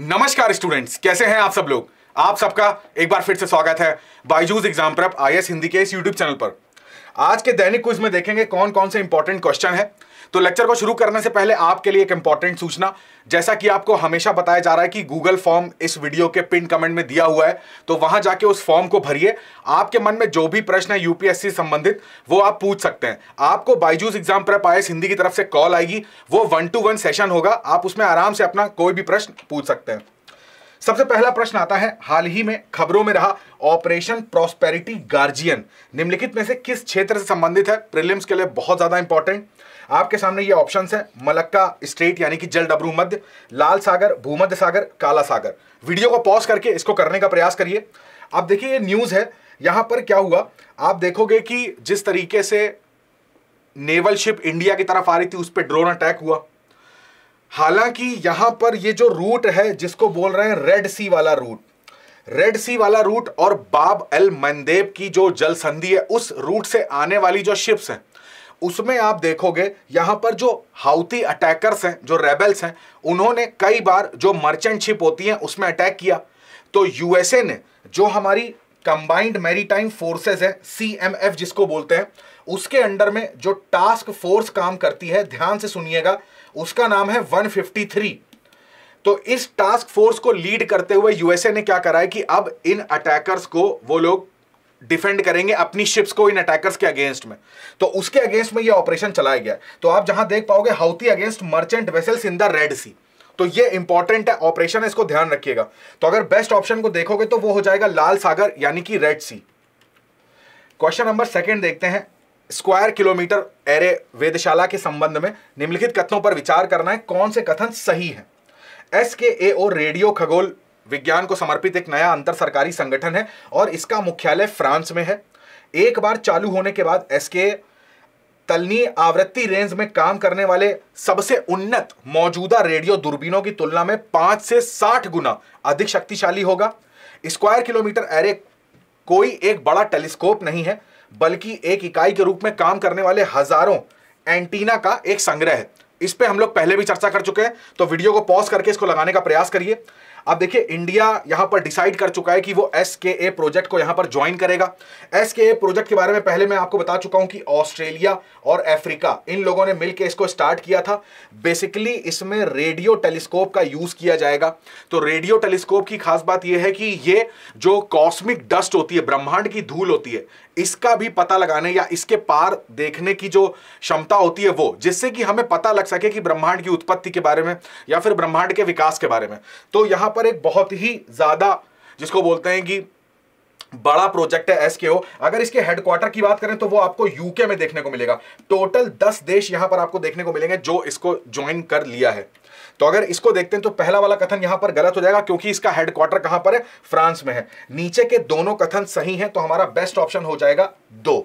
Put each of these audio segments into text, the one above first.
नमस्कार स्टूडेंट्स कैसे हैं आप सब लोग आप सबका एक बार फिर से स्वागत है Byju's exam I S Hindi के इस यूट्यूब चैनल पर आज के दैनिक क्विज में देखेंगे कौन कौन से इंपॉर्टेंट क्वेश्चन है तो लेक्चर को शुरू करने से पहले आपके लिए एक इंपॉर्टेंट सूचना जैसा कि आपको हमेशा बताया जा रहा है कि गूगल फॉर्म इस वीडियो के पिन कमेंट में दिया हुआ है तो वहां जाके उस फॉर्म को भरिए आपके मन में जो भी प्रश्न है यूपीएससी संबंधित वो आप पूछ सकते हैं आपको बाइजूस एग्जाम प्रेप आए हिंदी की तरफ से कॉल आएगी वो वन टू वन सेशन होगा आप उसमें आराम से अपना कोई भी प्रश्न पूछ सकते हैं सबसे पहला प्रश्न आता है हाल ही में खबरों में रहा ऑपरेशन प्रॉस्पेरिटी गार्जियन निम्नलिखित में से किस क्षेत्र से संबंधित है प्रीलिम्स के लिए बहुत ज्यादा इंपॉर्टेंट आपके सामने ये ऑप्शन है मलक्का स्टेट यानी कि जल डबरू मध्य लाल सागर भूमध्य सागर काला सागर वीडियो को पॉज करके इसको करने का प्रयास करिए आप देखिए ये न्यूज है यहां पर क्या हुआ आप देखोगे कि जिस तरीके से नेवल शिप इंडिया की तरफ आ रही थी उस पर ड्रोन अटैक हुआ हालांकि यहां पर ये जो रूट है जिसको बोल रहे हैं रेड सी वाला रूट रेड सी वाला रूट और बाब एल मंदेब की जो जल संधि है उस रूट से आने वाली जो शिप्स हैं उसमें आप देखोगे यहां पर जो हाउती अटैकर्स हैं जो रेबल्स हैं उन्होंने कई बार जो मर्चेंट शिप होती हैं उसमें अटैक किया तो यूएसए ने जो हमारी कंबाइंड मैरीटाइम फोर्सेज है सीएमएफ जिसको बोलते हैं उसके अंडर में जो टास्क फोर्स काम करती है ध्यान से सुनिएगा उसका नाम है 153 तो इस टास्क फोर्स को लीड करते हुए यूएसए ने क्या करा है कि अब इन अटैकर्स को वो लोग डिफेंड करेंगे अपनी शिप्स को इन अटैकर्स के अगेंस्ट में तो उसके अगेंस्ट में ये ऑपरेशन चलाया गया तो आप जहां देख पाओगे Houthi against merchant vessels in the red sea तो ये इंपॉर्टेंट है ऑपरेशन है इसको ध्यान रखिएगा तो अगर बेस्ट ऑप्शन को देखोगे तो वो हो जाएगा लाल सागर यानी कि red sea question number second देखते हैं स्क्वायर किलोमीटर एरे वेदशाला के संबंध में निम्नलिखित कथनों पर विचार करना है कौन से कथन सही है एस के ए ओ रेडियो खगोल विज्ञान को समर्पित एक नया अंतर सरकारी संगठन है और इसका मुख्यालय फ्रांस में है एक बार चालू होने के बाद एस के तलनी आवृत्ति रेंज में काम करने वाले सबसे उन्नत मौजूदा रेडियो दूरबीनों की तुलना में पांच से साठ गुना अधिक शक्तिशाली होगा स्क्वायर किलोमीटर एरे कोई एक बड़ा टेलीस्कोप नहीं है बल्कि एक इकाई के रूप में काम करने वाले हजारों एंटीना का एक संग्रह है इस पर हम लोग पहले भी चर्चा कर चुके हैं तो वीडियो को पॉज करके इसको लगाने का प्रयास करिए अब देखिए इंडिया यहां पर डिसाइड कर चुका है कि वो एस के ए प्रोजेक्ट को यहां पर ज्वाइन करेगा एस के ए प्रोजेक्ट के बारे में पहले मैं आपको बता चुका हूं कि ऑस्ट्रेलिया और अफ्रीका इन लोगों ने मिलकर इसको स्टार्ट किया था बेसिकली इसमें रेडियो टेलीस्कोप का यूज किया जाएगा तो रेडियो टेलीस्कोप की खास बात यह है कि ये जो कॉस्मिक डस्ट होती है ब्रह्मांड की धूल होती है इसका भी पता लगाने या इसके पार देखने की जो क्षमता होती है वो जिससे कि हमें पता लग सके कि ब्रह्मांड की उत्पत्ति के बारे में या फिर ब्रह्मांड के विकास के बारे में तो यहां पर एक बहुत ही ज्यादा जिसको बोलते हैं कि बड़ा प्रोजेक्ट है एसके अगर इसके हेडक्वार्टर की बात करें तो वो आपको यूके में देखने को मिलेगा टोटल दस देश यहां पर आपको देखने को मिलेंगे जो इसको ज्वाइन कर लिया है तो अगर इसको देखते हैं तो पहला वाला कथन यहां पर गलत हो जाएगा क्योंकि इसका हेडक्वार्टर कहां पर है फ्रांस में है नीचे के दोनों कथन सही हैं तो हमारा बेस्ट ऑप्शन हो जाएगा दो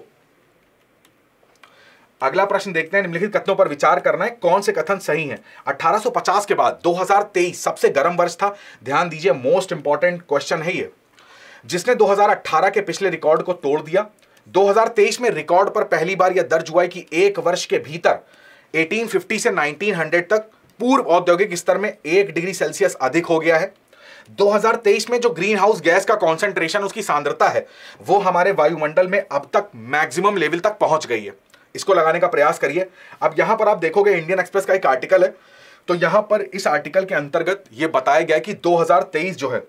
अगला प्रश्न देखते हैं निम्नलिखित कथनों पर विचार करना है कौन से कथन सही हैं 1850 के बाद 2023 सबसे गर्म वर्ष था ध्यान दीजिए मोस्ट इंपॉर्टेंट क्वेश्चन है ये जिसने 2018 के पिछले रिकॉर्ड को तोड़ दिया 2023 में रिकॉर्ड पर पहली बार यह दर्ज हुआ है कि एक वर्ष के भीतर 1850 से 1900 तक पूर्व औद्योगिक स्तर में एक डिग्री सेल्सियस अधिक हो गया है 2023 में जो ग्रीन हाउस गैस का कॉन्सेंट्रेशन उसकी सांद्रता है वो हमारे वायुमंडल में अब तक मैक्सिमम लेवल तक पहुंच गई है इसको लगाने का प्रयास करिए अब यहां पर आप देखोगे इंडियन एक्सप्रेस का एक आर्टिकल है तो यहां पर इस आर्टिकल के अंतर्गत यह बताया गया कि 2023 जो है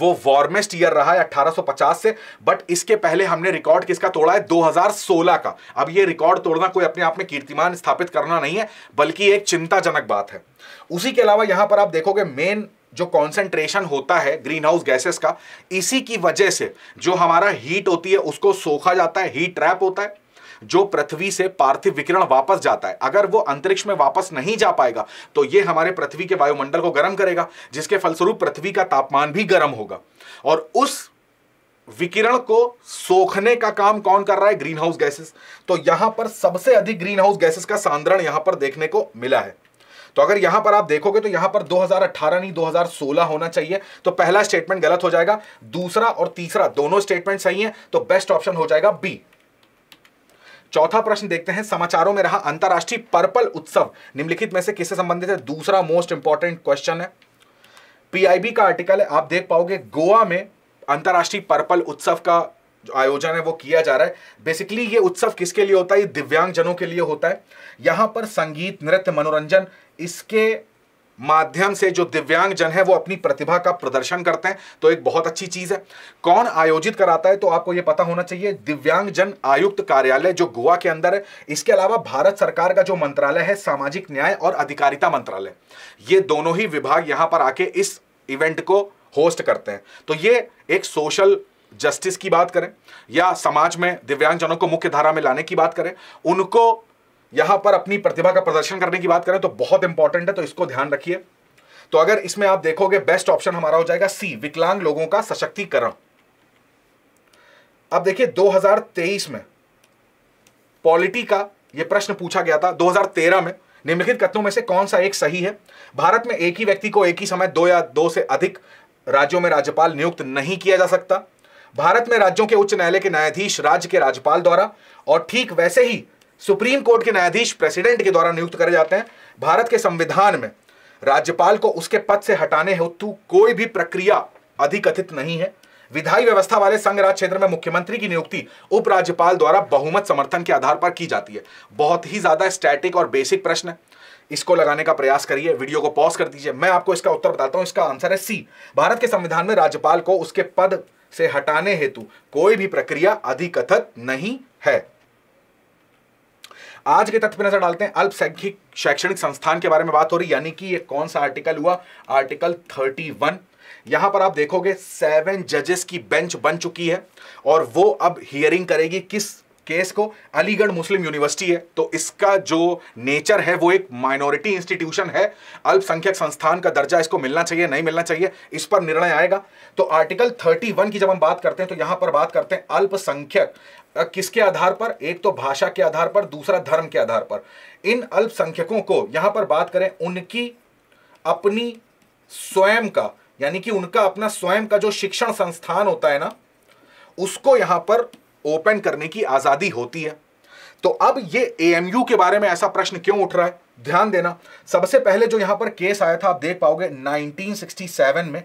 वो वार्मेस्ट ईयर रहा है 1850 से बट इसके पहले हमने रिकॉर्ड किसका तोड़ा है 2016 का अब ये रिकॉर्ड तोड़ना कोई अपने आप में कीर्तिमान स्थापित करना नहीं है बल्कि एक चिंताजनक बात है उसी के अलावा यहां पर आप देखोगे मेन जो कॉन्सेंट्रेशन होता है ग्रीन हाउस गैसेस का इसी की वजह से जो हमारा हीट होती है उसको सोखा जाता है हीट ट्रैप होता है जो पृथ्वी से पार्थिव विकिरण वापस जाता है अगर वो अंतरिक्ष में वापस नहीं जा पाएगा तो ये हमारे पृथ्वी के वायुमंडल को गर्म करेगा जिसके फलस्वरूप पृथ्वी का तापमान भी गर्म होगा और उस विकिरण को सोखने का काम कौन कर रहा है ग्रीन हाउस गैसेस तो यहां पर सबसे अधिक ग्रीन हाउस गैसेस का सांद्रण यहां पर देखने को मिला है तो अगर यहां पर आप देखोगे तो यहां पर 2018 नहीं 2016 होना चाहिए तो पहला स्टेटमेंट गलत हो जाएगा दूसरा और तीसरा दोनों स्टेटमेंट सही है तो बेस्ट ऑप्शन हो जाएगा बी चौथा प्रश्न देखते हैं समाचारों में रहा अंतर्राष्ट्रीय पर्पल उत्सव निम्नलिखित में से किससे संबंधित है दूसरा मोस्ट इंपॉर्टेंट क्वेश्चन है पीआईबी का आर्टिकल है आप देख पाओगे गोवा में अंतर्राष्ट्रीय पर्पल उत्सव का जो आयोजन है वो किया जा रहा है बेसिकली ये उत्सव किसके लिए होता है ये दिव्यांगजनों के लिए होता है यहां पर संगीत नृत्य मनोरंजन इसके माध्यम से जो दिव्यांग जन है वो अपनी प्रतिभा का प्रदर्शन करते हैं तो एक बहुत अच्छी चीज है कौन आयोजित कराता है तो आपको ये पता होना चाहिए दिव्यांग जन आयुक्त कार्यालय जो गोवा के अंदर है इसके अलावा भारत सरकार का जो मंत्रालय है सामाजिक न्याय और अधिकारिता मंत्रालय ये दोनों ही विभाग यहां पर आके इस इवेंट को होस्ट करते हैं तो ये एक सोशल जस्टिस की बात करें या समाज में दिव्यांगजनों को मुख्य धारा में लाने की बात करें उनको यहां पर अपनी प्रतिभा का प्रदर्शन करने की बात करें तो बहुत इंपॉर्टेंट है तो इसको ध्यान रखिए तो अगर इसमें आप देखोगे बेस्ट ऑप्शन हमारा हो जाएगा सी विकलांग लोगों का सशक्तिकरण अब देखिए 2023 में पॉलिटी का यह प्रश्न पूछा गया था 2013 में निम्नलिखित कथनों में से कौन सा एक सही है भारत में एक ही व्यक्ति को एक ही समय दो या दो से अधिक राज्यों में राज्यपाल नियुक्त नहीं किया जा सकता भारत में राज्यों के उच्च न्यायालय के न्यायाधीश राज्य के राज्यपाल द्वारा और ठीक वैसे ही सुप्रीम कोर्ट के न्यायाधीश प्रेसिडेंट के द्वारा नियुक्त करे जाते हैं भारत के संविधान में राज्यपाल को उसके पद से हटाने हेतु कोई भी प्रक्रिया अधिकथित नहीं है विधायी व्यवस्था वाले संघ राज क्षेत्र में मुख्यमंत्री की नियुक्ति उपराज्यपाल द्वारा बहुमत समर्थन के आधार पर की जाती है बहुत ही ज्यादा स्टैटिक और बेसिक प्रश्न है इसको लगाने का प्रयास करिए वीडियो को पॉज कर दीजिए मैं आपको इसका उत्तर बताता हूं इसका आंसर है सी भारत के संविधान में राज्यपाल को उसके पद से हटाने हेतु कोई भी प्रक्रिया अधिकथित नहीं है आज के तथ्य पर नजर डालते हैं अल्पसंख्यक शैक्षणिक संस्थान के बारे में बात हो रही यानी कि ये कौन सा आर्टिकल हुआ आर्टिकल 31 यहां पर आप देखोगे सेवन जजेस की बेंच बन चुकी है और वो अब हियरिंग करेगी किस केस को अलीगढ़ मुस्लिम यूनिवर्सिटी है तो इसका जो नेचर है वो एक माइनॉरिटी इंस्टीट्यूशन है अल्पसंख्यक संस्थान का दर्जा इसको मिलना चाहिए नहीं मिलना चाहिए इस पर निर्णय आएगा तो आर्टिकल 31 की जब हम बात करते हैं तो यहां पर बात करते हैं अल्पसंख्यक किसके आधार पर एक तो भाषा के आधार पर दूसरा धर्म के आधार पर इन अल्पसंख्यकों को यहां पर बात करें उनकी अपनी स्वयं का यानी कि उनका अपना स्वयं का जो शिक्षण संस्थान होता है ना उसको यहां पर ओपन करने की आज़ादी होती है तो अब ये एएमयू के बारे में ऐसा प्रश्न क्यों उठ रहा है ध्यान देना सबसे पहले जो यहां पर केस आया था आप देख पाओगे 1967 में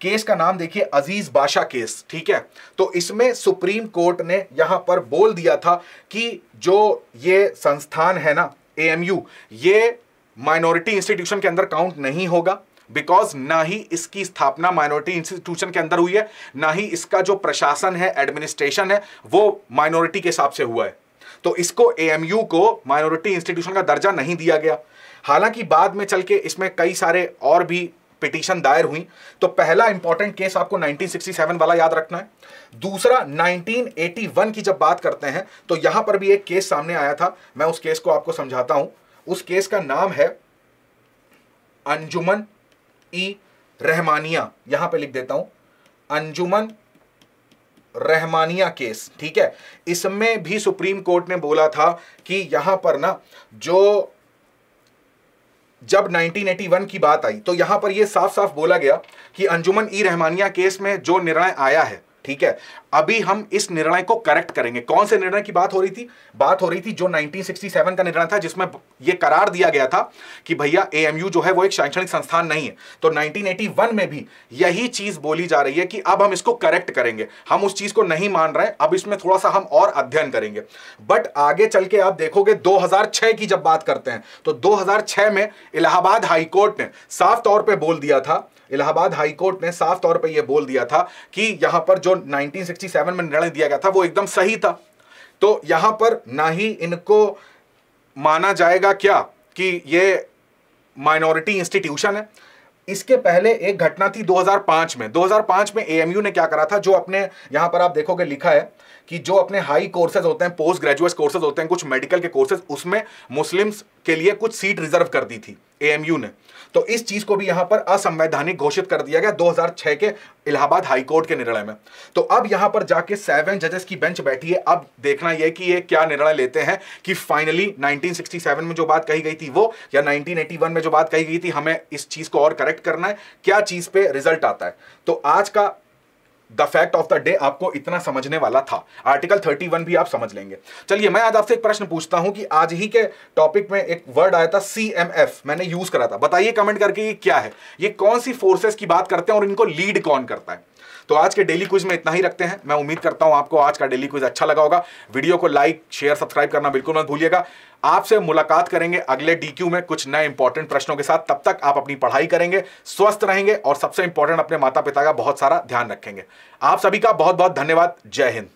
केस का नाम देखिए अजीज बादशाह केस ठीक है तो इसमें सुप्रीम कोर्ट ने यहां पर बोल दिया था कि जो ये संस्थान है ना एएमयू ये माइनॉरिटी इंस्टीट्यूशन के अंदर काउंट नहीं होगा बिकॉज ना ही इसकी स्थापना माइनॉरिटी इंस्टीट्यूशन के अंदर हुई है ना ही इसका जो प्रशासन है एडमिनिस्ट्रेशन है वो माइनॉरिटी के हिसाब से हुआ है तो इसको ए को माइनॉरिटी इंस्टीट्यूशन का दर्जा नहीं दिया गया हालांकि बाद में चल के इसमें कई सारे और भी पिटीशन दायर हुई तो पहला इंपॉर्टेंट केस आपको 1967 वाला याद रखना है दूसरा 1981 की जब बात करते हैं तो यहां पर भी एक केस सामने आया था मैं उस केस को आपको समझाता हूं उस केस का नाम है अंजुमन ई रहमानिया यहां पे लिख देता हूं अंजुमन रहमानिया केस ठीक है इसमें भी सुप्रीम कोर्ट ने बोला था कि यहां पर ना जो जब 1981 की बात आई तो यहां पर यह साफ साफ बोला गया कि अंजुमन ई रहमानिया केस में जो निर्णय आया है ठीक है अभी हम इस निर्णय को करेक्ट करेंगे कौन से निर्णय की बात हो रही थी बात हो रही थी जो 1967 का निर्णय था जिसमें यह करार दिया गया था कि भैया एएमयू जो है वो एक शैक्षणिक संस्थान नहीं है तो 1981 में भी यही चीज बोली जा रही है कि अब हम इसको करेक्ट करेंगे हम उस चीज को नहीं मान रहे अब इसमें थोड़ा सा हम और अध्ययन करेंगे बट आगे चल के आप देखोगे दो की जब बात करते हैं तो दो में इलाहाबाद हाईकोर्ट ने साफ तौर पर बोल दिया था इलाहाबाद हाईकोर्ट ने साफ तौर पर यह बोल दिया था कि यहां पर जो 1967 में निर्णय दिया गया था वो एकदम सही था तो यहां पर ना ही इनको माना जाएगा क्या कि ये माइनॉरिटी इंस्टीट्यूशन है इसके पहले एक घटना थी 2005 में 2005 में एएमयू ने क्या करा था जो अपने यहां पर आप देखोगे लिखा है कि जो अपने हाई कोर्सेज होते हैं पोस्ट ग्रेजुएट कोर्सेज होते हैं कुछ मेडिकल के कोर्सेज उसमें मुस्लिम्स के लिए कुछ सीट रिजर्व कर दी थी एएमयू ने तो इस चीज को भी यहां पर असंवैधानिक घोषित कर दिया गया 2006 के इलाहाबाद हाईकोर्ट के निर्णय में तो अब यहां पर जाके सेवन जजेस की बेंच बैठी है अब देखना यह कि ये क्या निर्णय लेते हैं कि फाइनली 1967 में जो बात कही गई थी वो या 1981 में जो बात कही गई थी हमें इस चीज को और करेक्ट करना है क्या चीज पे रिजल्ट आता है तो आज का the fact of the day आपको इतना समझने वाला था आर्टिकल 31 भी आप समझ लेंगे चलिए मैं आज आपसे एक प्रश्न पूछता हूं कि आज ही के टॉपिक में एक वर्ड आया था सी एम एफ मैंने यूज करा था बताइए कमेंट करके ये क्या है ये कौन सी फोर्सेस की बात करते हैं और इनको लीड कौन करता है तो आज के डेली क्विज में इतना ही रखते हैं मैं उम्मीद करता हूं आपको आज का डेली क्विज अच्छा लगा होगा वीडियो को लाइक शेयर सब्सक्राइब करना बिल्कुल मत भूलिएगा आपसे मुलाकात करेंगे अगले डीक्यू में कुछ नए इंपॉर्टेंट प्रश्नों के साथ तब तक आप अपनी पढ़ाई करेंगे स्वस्थ रहेंगे और सबसे इंपॉर्टेंट अपने माता पिता का बहुत सारा ध्यान रखेंगे आप सभी का बहुत बहुत धन्यवाद जय हिंद